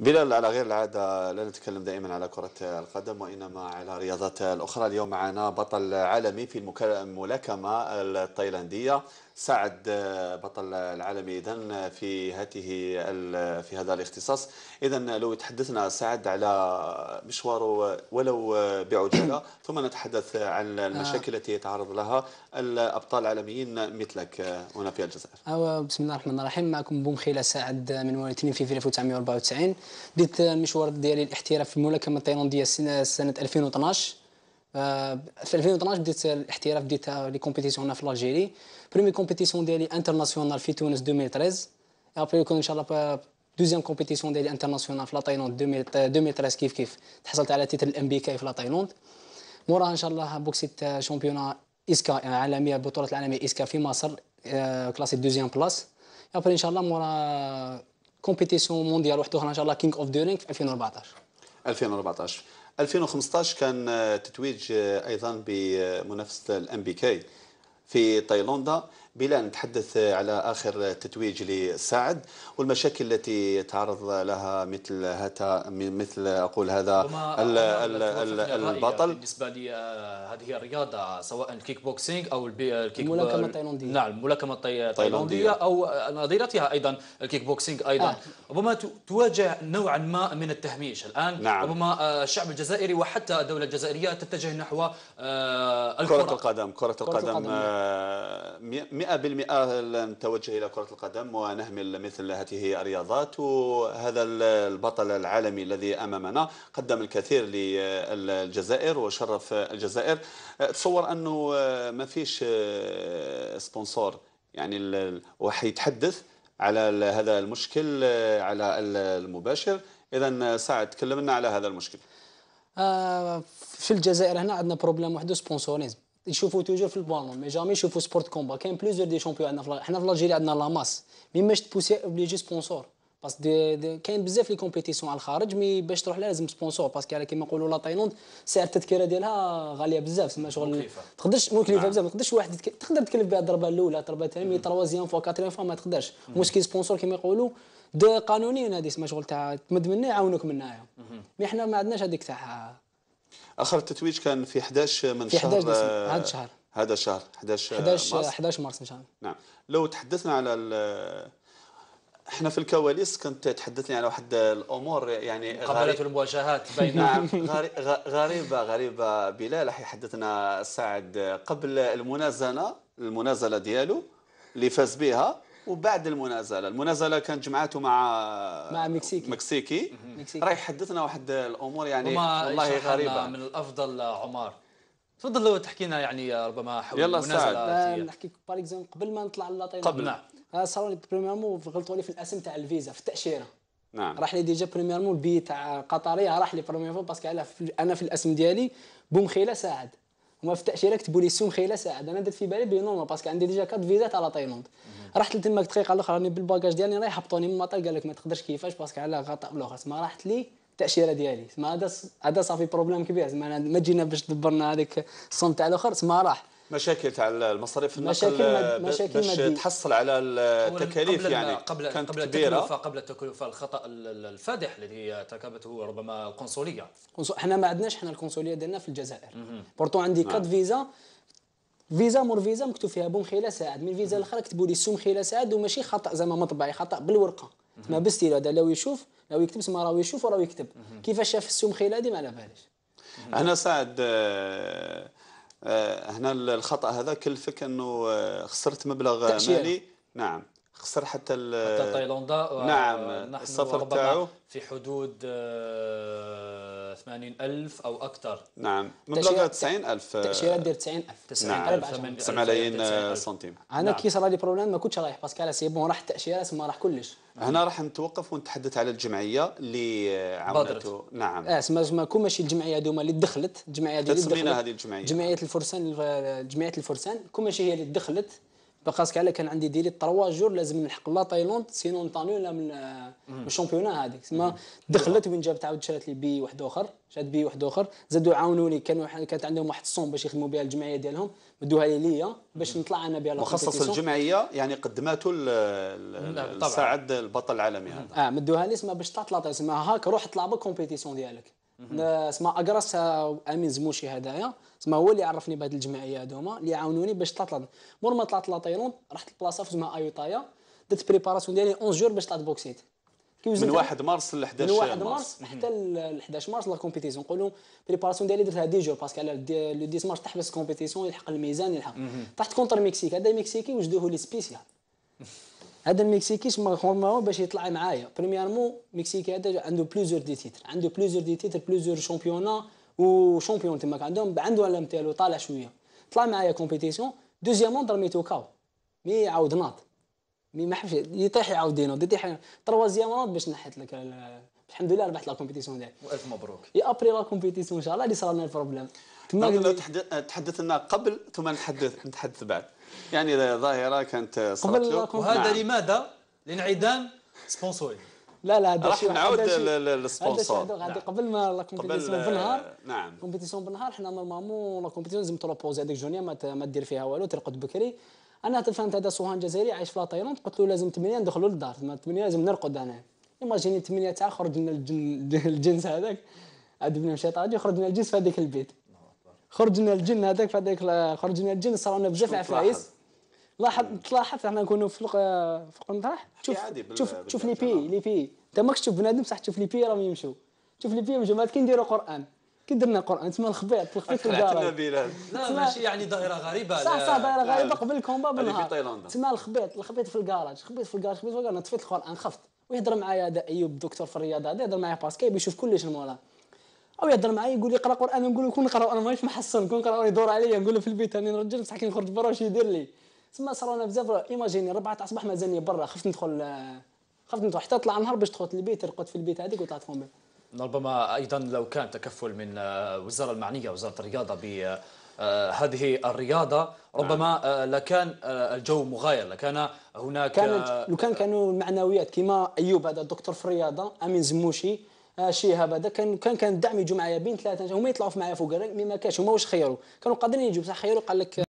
بلال على غير العادة لا نتكلم دائما على كرة القدم وإنما على الرياضات الأخرى اليوم معنا بطل عالمي في الملاكمة التايلاندية سعد آه، بطل العالمي اذا آه، في هذه في هذا الاختصاص اذا آه، لو تحدثنا سعد على مشواره ولو بعجاله ثم نتحدث عن المشاكل التي يتعرض لها الابطال العالميين مثلك هنا في الجزائر بسم الله الرحمن الرحيم معكم بومخيله سعد من مواليد في 1994 بديت المشوار ديالي الاحتراف في الملاكمه التايلانديه سنه 2012 آه، في 2012 بديت الاحتراف بديت لي كومبيتيسيون هنا في الجيري بريمي كومبيتيسيون ديالي انترناسيونال في تونس 2013 ابري يكون ان شاء الله دوزيام كومبيتيسيون ديالي انترناسيونال في لا تايلاند 2013 كيف كيف تحصلت على تيتر الام بي كي في لا تايلاند موراها ان شاء الله بوكسيت شامبيونا اسكا يعني عالميه البطوله العالميه اسكا في مصر كلاسي دوزيام بلاس ابري ان شاء الله مورا كومبيتيسيون مونديال واحد اخرى ان شاء الله كينغ اوف دورينغ في 2014 2014 2015 كان آه، تتويج آه، ايضا بمنافسه الام بي كي في تايلاندا بلا نتحدث على آخر تتويج لسعد والمشاكل التي تعرض لها مثل هتا مثل أقول هذا الـ الـ الـ البطل بالنسبة لي آه، هذه الرياضة سواء الكيك بوكسينج أو الكيك الملاكمة آه، التايلاندية نعم الملاكمة التايلاندية أو آه، نظيرتها أيضا الكيك بوكسينج أيضا آه. ربما تواجه نوعا ما من التهميش الآن نعم. ربما الشعب الجزائري وحتى الدولة الجزائرية تتجه نحو الكرة كرة القدم كرة القدم مئة بالمئة نتوجه إلى كرة القدم ونهمل مثل هذه الرياضات وهذا البطل العالمي الذي أمامنا قدم الكثير للجزائر وشرف الجزائر تصور أنه ما فيش سبونسور يعني وحيتحدث على هذا المشكل على المباشر إذا سعد تكلمنا على هذا المشكل آه، في الجزائر هنا عندنا بروبليم وحده سبونسوريزم يشوفوا توجور في البالون مي جامي يشوفوا سبورت كومبا كاين بليزيور دي شامبيون عندنا في حنا في الجيري عندنا لاماس مي ماش تبوسي اوبليجي سبونسور باسكو كاين بزاف لي كومبيتيسيون على الخارج مي باش تروح لها لازم سبونسور باسكو على كيما نقولوا لا تايلاند سعر التذكره ديالها غاليه بزاف تسمى شغل تقدرش مكلفه نعم. بزاف ما تقدرش واحد تقدر تكلف بها الضربه الاولى الضربه الثانيه مي تروازيام فوا كاتريام فوا ما تقدرش مشكل سبونسور كيما يقولوا دو قانونيين هذه تما شغل تاع تمد مني يعاونوك من هنايا مي حنا ما عندناش هذيك تاع اخر التتويج كان في 11 من في 11 شهر آه، هذا الشهر هذا الشهر 11 11 آه، مارس. 11 مارس ان شاء الله نعم لو تحدثنا على احنا في الكواليس كنت تحدثني على واحد الامور يعني قبلت المواجهات بين نعم غريبه غريبه بلال راح يحدثنا سعد قبل المنازله المنازله ديالو اللي فاز بها وبعد المنازله المنازله كانت جمعته مع مع مكسيكي مكسيكي, راه يحدثنا واحد الامور يعني والله غريبه من الافضل عمار تفضل لو تحكي لنا يعني ربما حول يلا سعد آه، نحكي باغ قبل ما نطلع للاطينه قبل نعم آه، صاروا لي بريميرمون غلطوا لي في الاسم تاع الفيزا في التاشيره نعم راح لي ديجا بريميرمون البي تاع قطريه راح لي بريميرمون باسكو انا في الاسم ديالي بومخيله ساعد وما في التاشيره تبولي لي السوم خلال ساعه انا درت في بالي بلي نورمال باسكو عندي ديجا كات فيزات على تايلاند رحت لتماك دقيقه الاخرى راني بالباكاج ديالي رايح هبطوني من المطار قال لك ما تقدرش كيفاش باسكو على غطاء بلوغ ما راحت لي التاشيره ديالي ما هذا هذا صافي بروبليم كبير زعما ما جينا باش دبرنا هذيك الصوم تاع الاخر ما راح مشاكل تاع المصاريف النقل مشاكل مشاكل باش تحصل على التكاليف قبل يعني قبل كانت قبل كبيره التكلفه قبل التكلفه الخطا الفادح الذي ارتكبته ربما القنصليه احنا ما عندناش احنا القنصليه ديالنا في الجزائر بورتو عندي نعم. كات فيزا فيزا مور فيزا مكتوب فيها بومخيله سعد من فيزا الاخرى كتبوا لي خيلا سعد وماشي خطا زعما مطبعي خطا بالورقه تما بالستيلو هذا لو يشوف لو يكتب سما راهو يشوف وراه يكتب كيفاش شاف خيلا هذه ما على باليش هنا سعد آه، آه، هنا الخطا هذا كلفك انه آه، خسرت مبلغ تأشير. مالي نعم خسر حتى ال حتى تايلاندا نعم السفر تاعو في حدود آه، 80 ألف أو أكثر نعم مبلغ 90 ألف تأشيرات ديال 90 ألف 90 ألف ملايين نعم. آه، سنتيم أنا نعم. كي صرا لي بروبليم ما كنتش رايح باسكو على سي بون راح التاشيره تما راح كلش هنا راح نتوقف ونتحدث على الجمعيه اللي عاونته نعم اه سما ما كون ماشي الجمعيه هذوما اللي دخلت الجمعيه هذه اللي دخلت هذه الجمعيه جمعيه الفرسان جمعيه الفرسان كون ماشي هي اللي دخلت باقاس على كان عندي ديري 3 جور لازم نلحق لا تايلاند سينو نطانيو لا من الشامبيونا هذيك تما دخلت وين جابت عاود شرات لي بي واحد اخر شات بي واحد اخر زادوا عاونوني كانوا كانت عندهم واحد الصوم باش يخدموا بها الجمعيه ديالهم مدوها لي ليا باش نطلع انا بها مخصص الجمعيه يعني قدماتو لسعد البطل العالمي هذا اه مدوها لي اسمها باش تطلع تسمى هاك روح طلع بالكومبيتيسيون ديالك سما اكراس آه، امين زموشي هدايا سما هو اللي عرفني بهذه الجمعيه هذوما اللي عاونوني باش طلعت مور ما طلعت لاتيلوند رحت لبلاصه في اسمها ايوطايا درت بريباراسيون ديالي 11 جور باش طلعت بوكسيت من 1 مارس ل 11 مارس من 1 مارس حتى ل 11 مارس لا كومبيتيسيون نقولوا بريباراسيون ديالي درتها دي جور باسكو على لو 10 مارس تحبس كومبيتيسيون يلحق الميزان يلحق طحت كونتر مكسيك هذا مكسيكي وجدوه لي سبيسيال هذا المكسيكي نورمالمون باش يطلع معايا بريميرمون المكسيكي هذا عنده بلوزور دي تيتر عنده بلوزور دي تيتر بلوزور شامبيونا وشامبيون تماك عندهم عنده الام تاعو طالع شويه طلع معايا كومبيتيسيون دوزيامون درميتو كاو مي عاود ناط مي ما حبش يطيح يعاود ينوض يطيح تروازيام ناط باش نحيت لك الحمد لله ربحت لا كومبيتيسيون ديالي والف مبروك يا ابري لا كومبيتيسيون ان شاء الله اللي صرا لنا البروبليم تما قبل ثم نتحدث نتحدث بعد يعني ظاهره كانت صارت لكم نعم. وهذا نعم. لماذا؟ لانعدام سبونسوري لا لا هذا راح نعاود للسبونسور غادي نعم. قبل ما لا كومبيتيسيون بالنهار نعم كومبيتيسيون بالنهار حنا نورمالمون لا كومبيتيسيون لازم تروبوزي هذيك جونيا ما دير فيها والو ترقد بكري انا فهمت هذا سوهان جزائري عايش في لا قلت له لازم 8 ندخلوا للدار 8 لازم نرقد انا ايماجيني 8 تاع خرج لنا الجنس هذاك عاد بنمشي مشيط غادي خرج لنا الجنس في هذاك البيت خرجنا الجن هذاك في هذاك الجن صار لنا بزاف عفايس لاحظ تلاحظ احنا نكونوا في في المطرح شوف شوف شوف لي بي لي بي انت ماكش تشوف بنادم بصح تشوف لي بي راهم يمشوا شوف لي بي يمشوا كي نديروا قران كي درنا قران تسمى يعني الخبيط الخبيط في الدار لا ماشي يعني ظاهره غريبه صح صح ظاهره غريبه قبل الكومبا بالنهار تسمى الخبيط الخبيط في الكراج خبيط في الكراج خبيط في الكراج طفيت القران خفت ويهضر معايا هذا ايوب دكتور في الرياضه هذا يهضر معايا باسكي يشوف كلش المولى او يهضر معايا يقول لي اقرا قران نقول له كون نقرا انا مانيش محصل كون نقرا يدور عليا نقول له في البيت راني نرجل بصح كي نخرج برا واش يدير لي تما صرانا بزاف ايماجيني ربعة تاع الصباح مازالني برا خفت ندخل خفت ندخل حتى طلع النهار باش دخلت البيت رقدت في البيت هذيك وطلعت فومي ربما ايضا لو كان تكفل من الوزاره آه، المعنيه وزاره الرياضه ب آه، آه، هذه الرياضه ربما نعم. لكان الجو مغاير لكان هناك كانت لو كان كانوا المعنويات كما ايوب هذا الدكتور في الرياضه امين زموشي آه، شي هبه كان كان كان الدعم يجوا معايا بين ثلاثه هما يطلعوا معايا فوق مي ما كاش هما واش خيروا كانوا قادرين يجوا بصح خيروا قال لك آه،